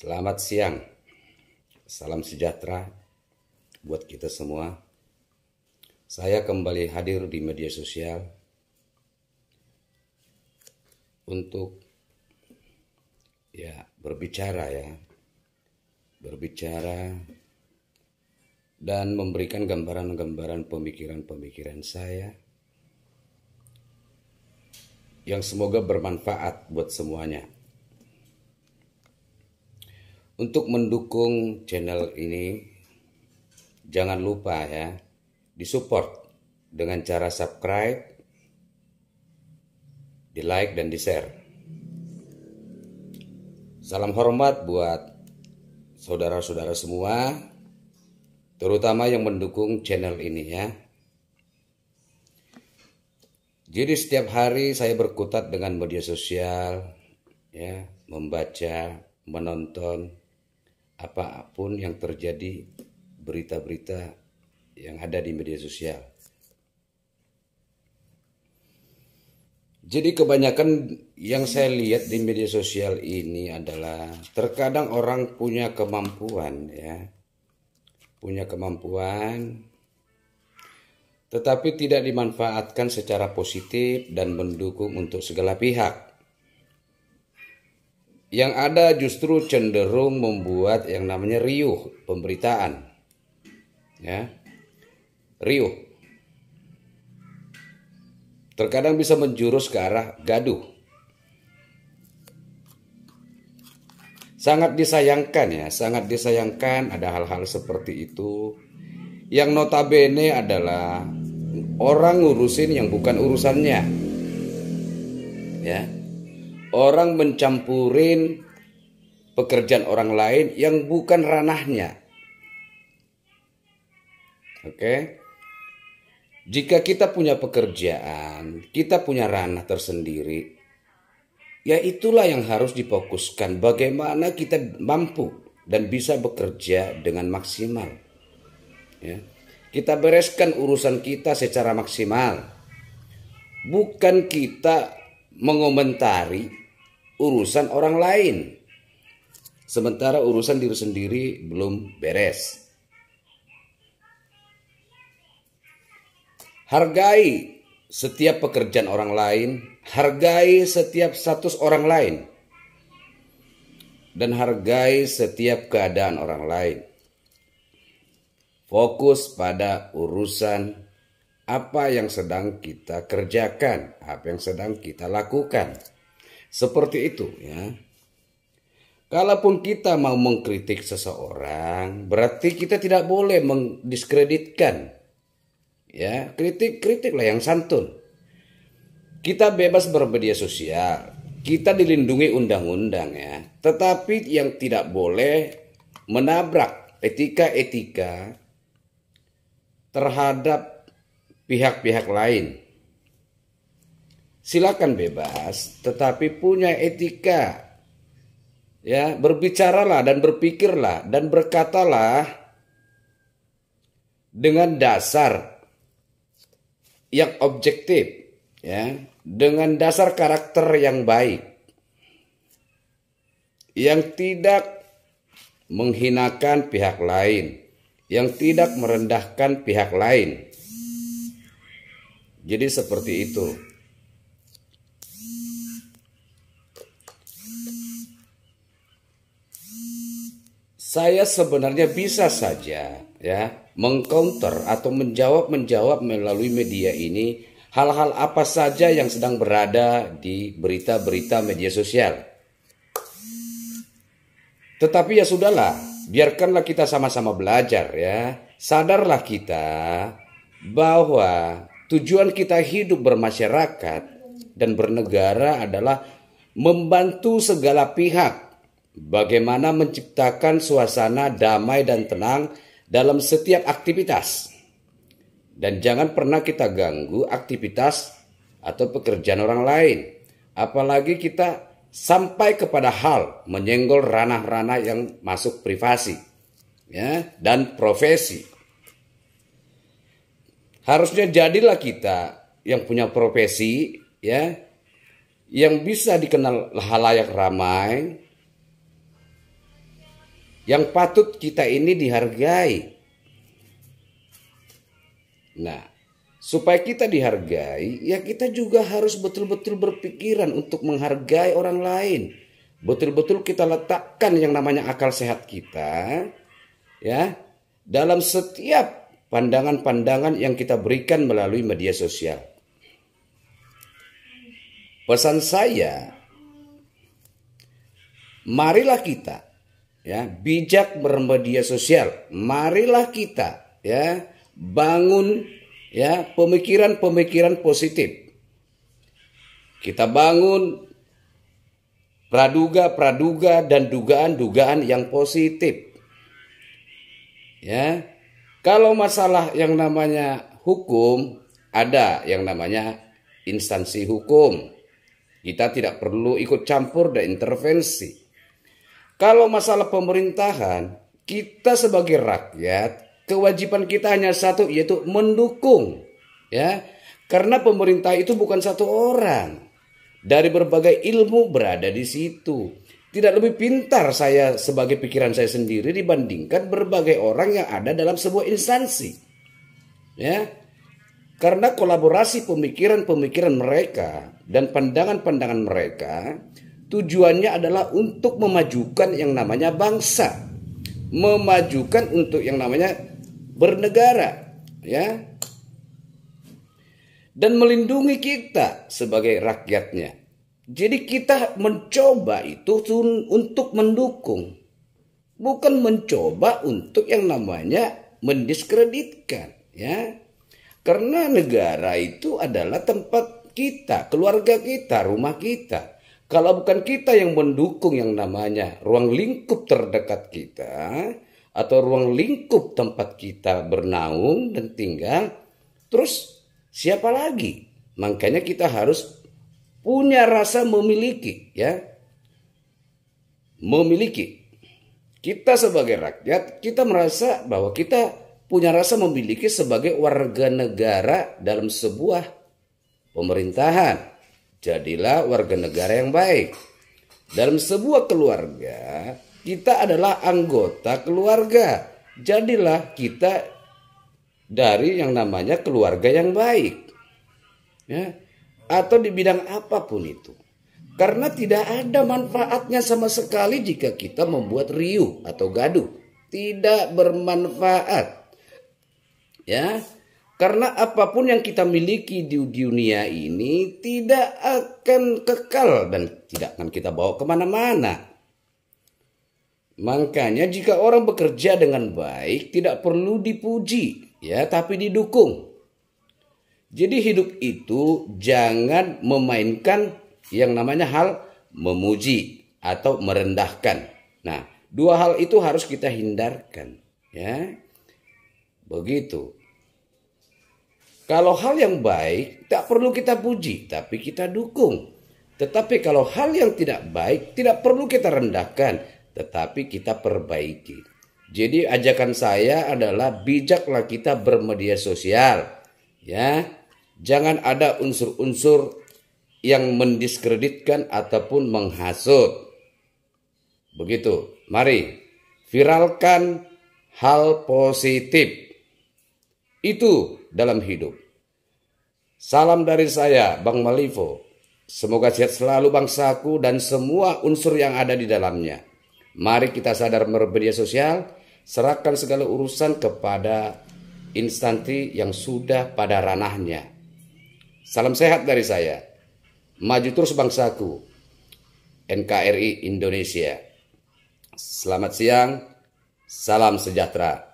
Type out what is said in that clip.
Selamat siang. Salam sejahtera buat kita semua. Saya kembali hadir di media sosial untuk ya berbicara ya. Berbicara dan memberikan gambaran-gambaran pemikiran-pemikiran saya yang semoga bermanfaat buat semuanya. Untuk mendukung channel ini, jangan lupa ya, disupport dengan cara subscribe, di like dan di share. Salam hormat buat saudara-saudara semua, terutama yang mendukung channel ini ya. Jadi setiap hari saya berkutat dengan media sosial, ya, membaca, menonton, apapun yang terjadi berita-berita yang ada di media sosial. Jadi kebanyakan yang saya lihat di media sosial ini adalah terkadang orang punya kemampuan ya. Punya kemampuan tetapi tidak dimanfaatkan secara positif dan mendukung untuk segala pihak. Yang ada justru cenderung membuat yang namanya riuh pemberitaan. Ya. Riuh. Terkadang bisa menjurus ke arah gaduh. Sangat disayangkan ya, sangat disayangkan ada hal-hal seperti itu yang notabene adalah orang ngurusin yang bukan urusannya. Ya orang mencampurin pekerjaan orang lain yang bukan ranahnya. Oke. Okay? Jika kita punya pekerjaan, kita punya ranah tersendiri, ya itulah yang harus difokuskan bagaimana kita mampu dan bisa bekerja dengan maksimal. Ya. Kita bereskan urusan kita secara maksimal. Bukan kita mengomentari urusan orang lain. Sementara urusan diri sendiri belum beres. Hargai setiap pekerjaan orang lain, hargai setiap status orang lain, dan hargai setiap keadaan orang lain. Fokus pada urusan apa yang sedang kita kerjakan, apa yang sedang kita lakukan. Seperti itu ya. Kalaupun kita mau mengkritik seseorang, berarti kita tidak boleh mendiskreditkan. Ya, kritik-kritiklah yang santun. Kita bebas bermedia sosial, kita dilindungi undang-undang ya. Tetapi yang tidak boleh menabrak etika-etika terhadap pihak-pihak lain silakan bebas, tetapi punya etika. Ya, berbicaralah dan berpikirlah dan berkatalah dengan dasar yang objektif, ya, dengan dasar karakter yang baik. Yang tidak menghinakan pihak lain, yang tidak merendahkan pihak lain. Jadi seperti itu. saya sebenarnya bisa saja ya mengcounter atau menjawab menjawab melalui media ini hal-hal apa saja yang sedang berada di berita-berita media sosial. Tetapi ya sudahlah, biarkanlah kita sama-sama belajar ya. Sadarlah kita bahwa tujuan kita hidup bermasyarakat dan bernegara adalah membantu segala pihak bagaimana menciptakan suasana damai dan tenang dalam setiap aktivitas. Dan jangan pernah kita ganggu aktivitas atau pekerjaan orang lain, apalagi kita sampai kepada hal menyenggol ranah-ranah yang masuk privasi ya dan profesi. Harusnya jadilah kita yang punya profesi ya yang bisa dikenal halayak ramai yang patut kita ini dihargai. Nah, supaya kita dihargai, ya kita juga harus betul-betul berpikiran untuk menghargai orang lain. Betul-betul kita letakkan yang namanya akal sehat kita ya dalam setiap pandangan-pandangan yang kita berikan melalui media sosial. Pesan saya, marilah kita ya bijak bermedia sosial marilah kita ya bangun ya pemikiran-pemikiran positif kita bangun praduga-praduga dan dugaan-dugaan yang positif ya kalau masalah yang namanya hukum ada yang namanya instansi hukum kita tidak perlu ikut campur dan intervensi kalau masalah pemerintahan, kita sebagai rakyat, kewajiban kita hanya satu yaitu mendukung ya. Karena pemerintah itu bukan satu orang. Dari berbagai ilmu berada di situ. Tidak lebih pintar saya sebagai pikiran saya sendiri dibandingkan berbagai orang yang ada dalam sebuah instansi. Ya. Karena kolaborasi pemikiran-pemikiran mereka dan pandangan-pandangan mereka tujuannya adalah untuk memajukan yang namanya bangsa, memajukan untuk yang namanya bernegara, ya. Dan melindungi kita sebagai rakyatnya. Jadi kita mencoba itu untuk mendukung, bukan mencoba untuk yang namanya mendiskreditkan, ya. Karena negara itu adalah tempat kita, keluarga kita, rumah kita kalau bukan kita yang mendukung yang namanya ruang lingkup terdekat kita atau ruang lingkup tempat kita bernaung dan tinggal, terus siapa lagi? Makanya kita harus punya rasa memiliki ya. Memiliki. Kita sebagai rakyat, kita merasa bahwa kita punya rasa memiliki sebagai warga negara dalam sebuah pemerintahan Jadilah warga negara yang baik. Dalam sebuah keluarga, kita adalah anggota keluarga. Jadilah kita dari yang namanya keluarga yang baik. Ya, atau di bidang apapun itu. Karena tidak ada manfaatnya sama sekali jika kita membuat riuh atau gaduh. Tidak bermanfaat. Ya, karena apapun yang kita miliki di dunia ini tidak akan kekal dan tidak akan kita bawa kemana-mana. Makanya jika orang bekerja dengan baik tidak perlu dipuji ya tapi didukung. Jadi hidup itu jangan memainkan yang namanya hal memuji atau merendahkan. Nah, dua hal itu harus kita hindarkan ya. Begitu. Kalau hal yang baik, tak perlu kita puji, tapi kita dukung. Tetapi kalau hal yang tidak baik, tidak perlu kita rendahkan, tetapi kita perbaiki. Jadi ajakan saya adalah bijaklah kita bermedia sosial. Ya, jangan ada unsur-unsur yang mendiskreditkan ataupun menghasut. Begitu. Mari viralkan hal positif itu dalam hidup. Salam dari saya, Bang Malivo. Semoga sehat selalu bangsaku dan semua unsur yang ada di dalamnya. Mari kita sadar bermedia sosial, serahkan segala urusan kepada instansi yang sudah pada ranahnya. Salam sehat dari saya. Maju terus bangsaku. NKRI Indonesia. Selamat siang, salam sejahtera.